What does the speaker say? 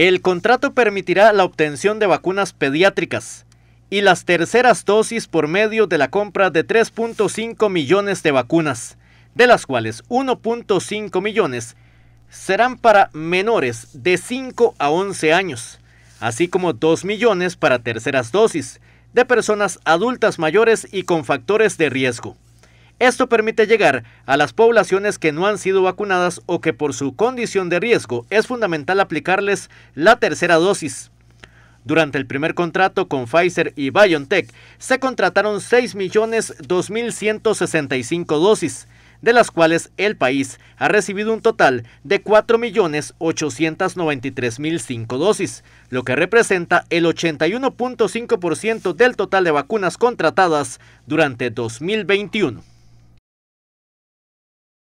El contrato permitirá la obtención de vacunas pediátricas y las terceras dosis por medio de la compra de 3.5 millones de vacunas, de las cuales 1.5 millones serán para menores de 5 a 11 años, así como 2 millones para terceras dosis de personas adultas mayores y con factores de riesgo. Esto permite llegar a las poblaciones que no han sido vacunadas o que por su condición de riesgo es fundamental aplicarles la tercera dosis. Durante el primer contrato con Pfizer y BioNTech se contrataron 6.2.165 dosis, de las cuales el país ha recibido un total de 4.893.005 dosis, lo que representa el 81.5% del total de vacunas contratadas durante 2021.